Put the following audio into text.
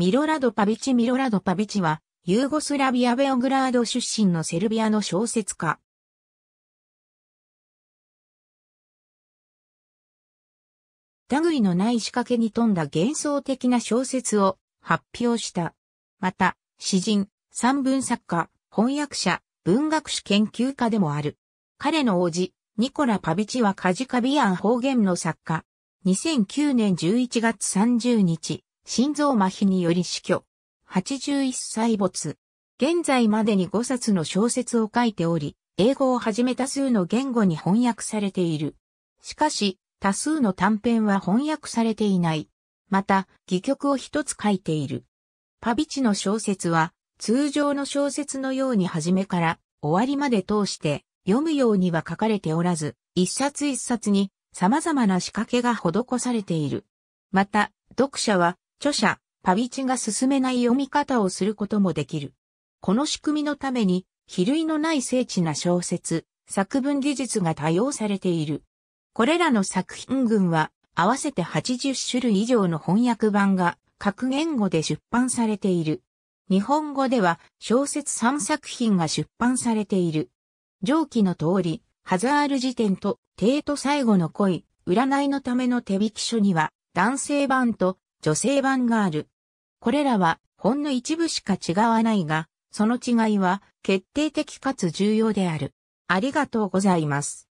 ミロラド・パビチ・ミロラド・パビチは、ユーゴスラビア・ベオグラード出身のセルビアの小説家。類のない仕掛けに富んだ幻想的な小説を発表した。また、詩人、散文作家、翻訳者、文学史研究家でもある。彼の叔父、ニコラ・パビチはカジカビアン方言の作家。2009年11月30日、心臓麻痺により死去。81歳没。現在までに5冊の小説を書いており、英語をはじめ多数の言語に翻訳されている。しかし、多数の短編は翻訳されていない。また、戯曲を一つ書いている。パビチの小説は、通常の小説のように初めから終わりまで通して読むようには書かれておらず、一冊一冊に様々な仕掛けが施されている。また、読者は著者、パビチが進めない読み方をすることもできる。この仕組みのために、比類のない精緻な小説、作文技術が多用されている。これらの作品群は、合わせて80種類以上の翻訳版が各言語で出版されている。日本語では小説3作品が出版されている。上記の通り、ハザール辞典と、帝都最後の恋、占いのための手引き書には、男性版と女性版がある。これらはほんの一部しか違わないが、その違いは決定的かつ重要である。ありがとうございます。